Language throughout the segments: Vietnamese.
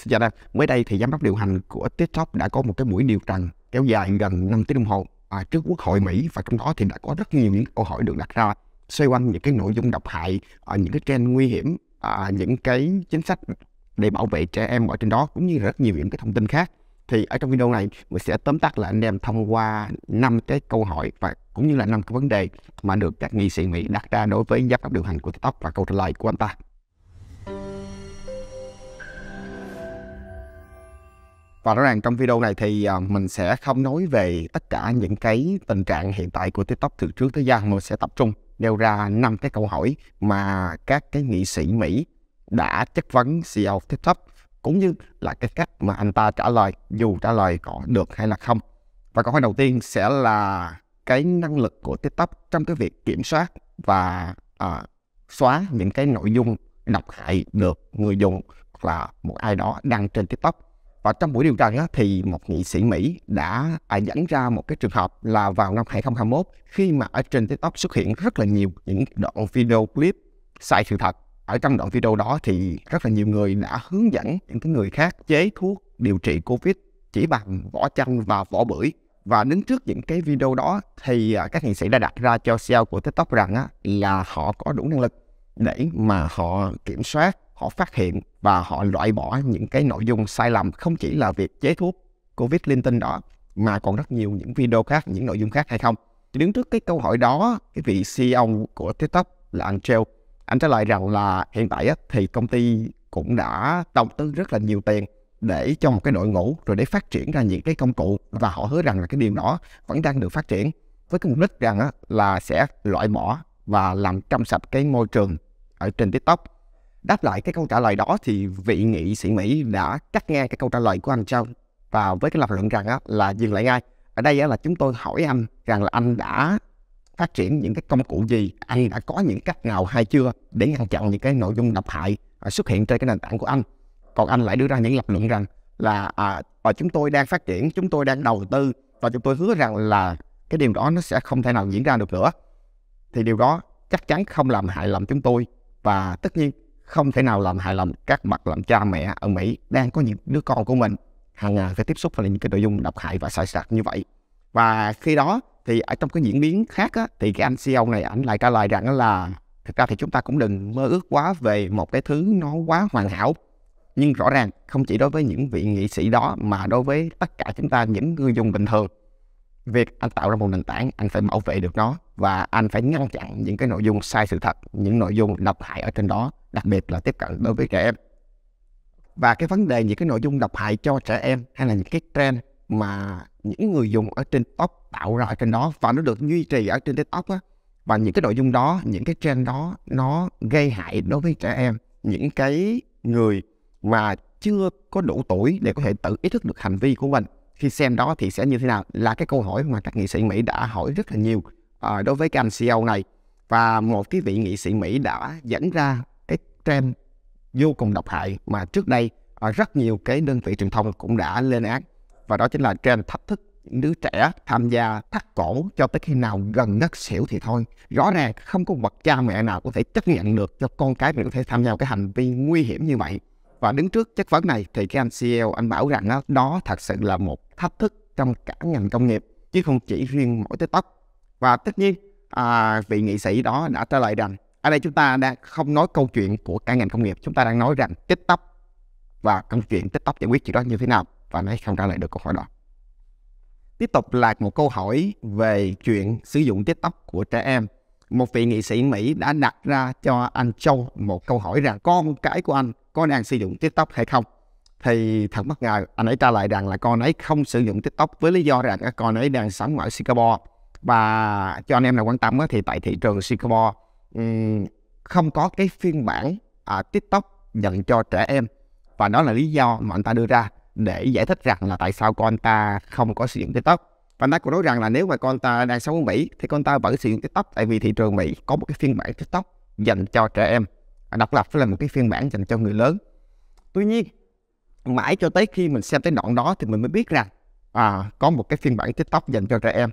Xin chào đây, mới đây thì giám đốc điều hành của TikTok đã có một cái buổi điều trần kéo dài gần 5 tiếng đồng hồ à, trước Quốc hội Mỹ và trong đó thì đã có rất nhiều những câu hỏi được đặt ra xoay quanh những cái nội dung độc hại, à, những cái trend nguy hiểm, à, những cái chính sách để bảo vệ trẻ em ở trên đó cũng như rất nhiều những cái thông tin khác. Thì ở trong video này mình sẽ tóm tắt là anh em thông qua năm cái câu hỏi và cũng như là năm cái vấn đề mà được các nghị sĩ Mỹ đặt ra đối với giám đốc điều hành của TikTok và câu trả lời của anh ta. và rõ ràng trong video này thì à, mình sẽ không nói về tất cả những cái tình trạng hiện tại của tiktok từ trước tới giờ mà sẽ tập trung nêu ra năm cái câu hỏi mà các cái nghị sĩ mỹ đã chất vấn ceo tiktok cũng như là cái cách mà anh ta trả lời dù trả lời có được hay là không và câu hỏi đầu tiên sẽ là cái năng lực của tiktok trong cái việc kiểm soát và à, xóa những cái nội dung độc hại được người dùng hoặc là một ai đó đăng trên tiktok và trong buổi điều trần đó thì một nghị sĩ Mỹ đã dẫn à, ra một cái trường hợp là vào năm 2021 khi mà ở trên TikTok xuất hiện rất là nhiều những đoạn video clip sai sự thật. Ở trong đoạn video đó thì rất là nhiều người đã hướng dẫn những cái người khác chế thuốc điều trị Covid chỉ bằng vỏ chanh và vỏ bưởi. Và đứng trước những cái video đó thì à, các nghị sĩ đã đặt ra cho CEO của TikTok rằng á, là họ có đủ năng lực để mà họ kiểm soát họ phát hiện và họ loại bỏ những cái nội dung sai lầm không chỉ là việc chế thuốc covid linh tinh đó mà còn rất nhiều những video khác những nội dung khác hay không đứng trước cái câu hỏi đó cái vị CEO của TikTok là anh Treo anh trả lời rằng là hiện tại thì công ty cũng đã đầu tư rất là nhiều tiền để cho một cái đội ngũ rồi để phát triển ra những cái công cụ và họ hứa rằng là cái điều đó vẫn đang được phát triển với cái mục đích rằng là sẽ loại bỏ và làm trong sạch cái môi trường ở trên TikTok Đáp lại cái câu trả lời đó thì vị nghị sĩ Mỹ đã cắt ngang cái câu trả lời của anh Trump và với cái lập luận rằng á, là dừng lại ngay. Ở đây á, là chúng tôi hỏi anh rằng là anh đã phát triển những cái công cụ gì, anh đã có những cách nào hay chưa để ngăn chặn những cái nội dung độc hại à, xuất hiện trên cái nền tảng của anh. Còn anh lại đưa ra những lập luận rằng là à, và chúng tôi đang phát triển, chúng tôi đang đầu tư và chúng tôi hứa rằng là cái điều đó nó sẽ không thể nào diễn ra được nữa. Thì điều đó chắc chắn không làm hại lòng chúng tôi và tất nhiên không thể nào làm hài lòng các mặt làm cha mẹ ở Mỹ đang có những đứa con của mình hàng ngày phải tiếp xúc với những cái nội dung độc hại và sai sạc như vậy và khi đó thì ở trong cái diễn biến khác á, thì cái anh CEO này ảnh lại trả lời rằng là thực ra thì chúng ta cũng đừng mơ ước quá về một cái thứ nó quá hoàn hảo nhưng rõ ràng không chỉ đối với những vị nghị sĩ đó mà đối với tất cả chúng ta những người dùng bình thường việc anh tạo ra một nền tảng anh phải bảo vệ được nó và anh phải ngăn chặn những cái nội dung sai sự thật những nội dung độc hại ở trên đó đặc biệt là tiếp cận đối với trẻ em và cái vấn đề những cái nội dung độc hại cho trẻ em hay là những cái trend mà những người dùng ở trên top tạo ra ở trên đó và nó được duy trì ở trên TikTok á và những cái nội dung đó những cái trend đó nó gây hại đối với trẻ em những cái người mà chưa có đủ tuổi để có thể tự ý thức được hành vi của mình khi xem đó thì sẽ như thế nào là cái câu hỏi mà các nghị sĩ Mỹ đã hỏi rất là nhiều à, đối với cái anh CEO này và một cái vị nghị sĩ Mỹ đã dẫn ra cái trend vô cùng độc hại mà trước đây à, rất nhiều cái đơn vị truyền thông cũng đã lên án và đó chính là trend thách thức những đứa trẻ tham gia thắt cổ cho tới khi nào gần ngất xỉu thì thôi rõ ràng không có bậc cha mẹ nào có thể chấp nhận được cho con cái mình có thể tham gia một cái hành vi nguy hiểm như vậy và đứng trước chất vấn này thì cái anh CEO anh bảo rằng đó, đó thật sự là một thách thức trong cả ngành công nghiệp chứ không chỉ riêng mỗi TikTok và tất nhiên à, vị nghị sĩ đó đã trả lời rằng ở đây chúng ta đang không nói câu chuyện của cả ngành công nghiệp chúng ta đang nói rằng TikTok và câu chuyện TikTok giải quyết chuyện đó như thế nào và nó không trả lời được câu hỏi đó tiếp tục là một câu hỏi về chuyện sử dụng TikTok của trẻ em một vị nghị sĩ Mỹ đã đặt ra cho anh Châu một câu hỏi rằng con cái của anh có đang sử dụng tiktok hay không thì thật bất ngờ anh ấy trả lại rằng là con ấy không sử dụng tiktok với lý do rằng các con ấy đang sống ở singapore và cho anh em nào quan tâm thì tại thị trường singapore không có cái phiên bản à, tiktok dành cho trẻ em và đó là lý do mà anh ta đưa ra để giải thích rằng là tại sao con ta không có sử dụng tiktok và anh ta cũng nói rằng là nếu mà con ta đang sống ở mỹ thì con ta vẫn sử dụng tiktok tại vì thị trường mỹ có một cái phiên bản tiktok dành cho trẻ em độc lập là một cái phiên bản dành cho người lớn tuy nhiên mãi cho tới khi mình xem tới đoạn đó thì mình mới biết rằng à, có một cái phiên bản tiktok dành cho trẻ em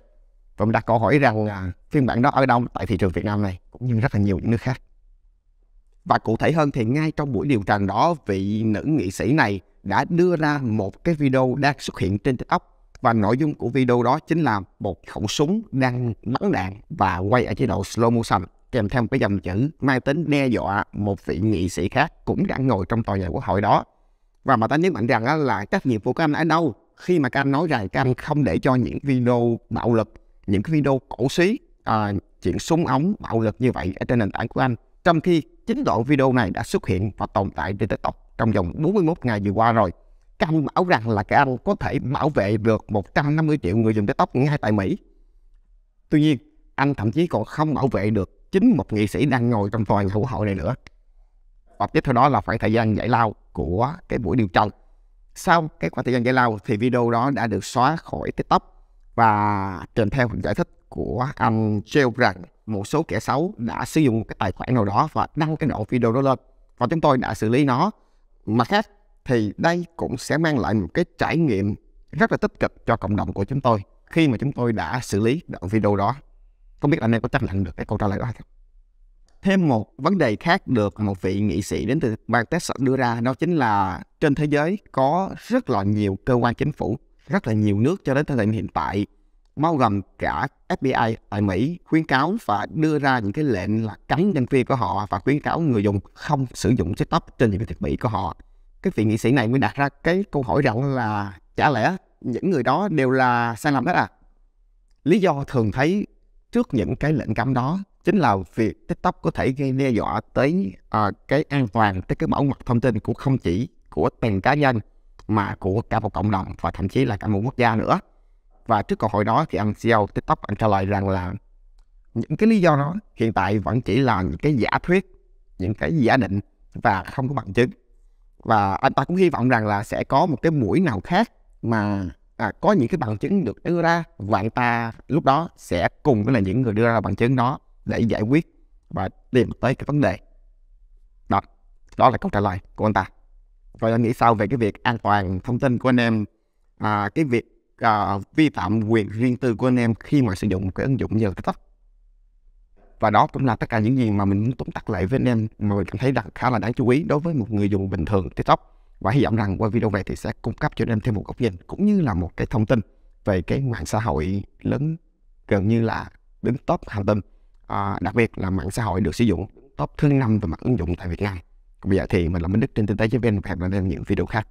và mình đặt câu hỏi rằng à, phiên bản đó ở đâu tại thị trường việt nam này cũng như rất là nhiều những nước khác và cụ thể hơn thì ngay trong buổi điều trần đó vị nữ nghị sĩ này đã đưa ra một cái video đang xuất hiện trên tiktok và nội dung của video đó chính là một khẩu súng đang bắn đạn và quay ở chế độ slow motion kèm theo một cái dòng chữ mang tính đe dọa một vị nghị sĩ khác cũng đang ngồi trong tòa nhà quốc hội đó và mà ta nhấn mạnh rằng là trách nhiệm của các anh ở đâu khi mà các anh nói rằng các anh không để cho những video bạo lực những cái video cổ xí à, chuyện súng ống bạo lực như vậy ở trên nền tảng của anh trong khi chính đoạn video này đã xuất hiện và tồn tại trên tiktok trong vòng 41 ngày vừa qua rồi các anh bảo rằng là các anh có thể bảo vệ được 150 triệu người dùng tiktok ngay tại mỹ tuy nhiên anh thậm chí còn không bảo vệ được chính một nghệ sĩ đang ngồi trong tòa hữu hội này nữa và tiếp theo đó là khoảng thời gian giải lao của cái buổi điều trần sau cái khoảng thời gian giải lao thì video đó đã được xóa khỏi tiktok và kèm theo giải thích của anh treo rằng một số kẻ xấu đã sử dụng cái tài khoản nào đó và đăng cái đoạn video đó lên và chúng tôi đã xử lý nó mặt khác thì đây cũng sẽ mang lại một cái trải nghiệm rất là tích cực cho cộng đồng của chúng tôi khi mà chúng tôi đã xử lý đoạn video đó không biết anh em có chấp nhận được cái câu trả lời đó hay không thêm một vấn đề khác được một vị nghị sĩ đến từ bang Texas đưa ra đó chính là trên thế giới có rất là nhiều cơ quan chính phủ rất là nhiều nước cho đến thời điểm hiện tại bao gồm cả FBI tại Mỹ khuyến cáo và đưa ra những cái lệnh là cấm nhân viên của họ và khuyến cáo người dùng không sử dụng TikTok trên những cái thiết bị của họ. Cái vị nghị sĩ này mới đặt ra cái câu hỏi rằng là chả lẽ những người đó đều là sai lầm hết à? Lý do thường thấy trước những cái lệnh cấm đó chính là việc TikTok có thể gây đe dọa tới uh, cái an toàn, tới cái bảo mật thông tin của không chỉ của từng cá nhân mà của cả một cộng đồng và thậm chí là cả một quốc gia nữa. Và trước câu hỏi đó thì anh CEO TikTok anh trả lời rằng là những cái lý do đó hiện tại vẫn chỉ là những cái giả thuyết, những cái giả định và không có bằng chứng. Và anh ta cũng hy vọng rằng là sẽ có một cái mũi nào khác mà à, có những cái bằng chứng được đưa ra và anh ta lúc đó sẽ cùng với là những người đưa ra bằng chứng đó để giải quyết và tìm tới cái vấn đề đó đó là câu trả lời của anh ta rồi anh nghĩ sao về cái việc an toàn thông tin của anh em à, cái việc à, vi phạm quyền riêng tư của anh em khi mà sử dụng cái ứng dụng như là TikTok và đó cũng là tất cả những gì mà mình muốn tóm tắt lại với anh em mà mình cảm thấy đặc khá là đáng chú ý đối với một người dùng bình thường TikTok và hy vọng rằng qua video này thì sẽ cung cấp cho anh em thêm một góc nhìn cũng như là một cái thông tin về cái mạng xã hội lớn gần như là đứng top hàng tinh à, đặc biệt là mạng xã hội được sử dụng top thứ năm về mặt ứng dụng tại Việt Nam. Còn bây giờ thì mình là Minh Đức trên Tinh tế với Ven và hẹn gặp lại những video khác.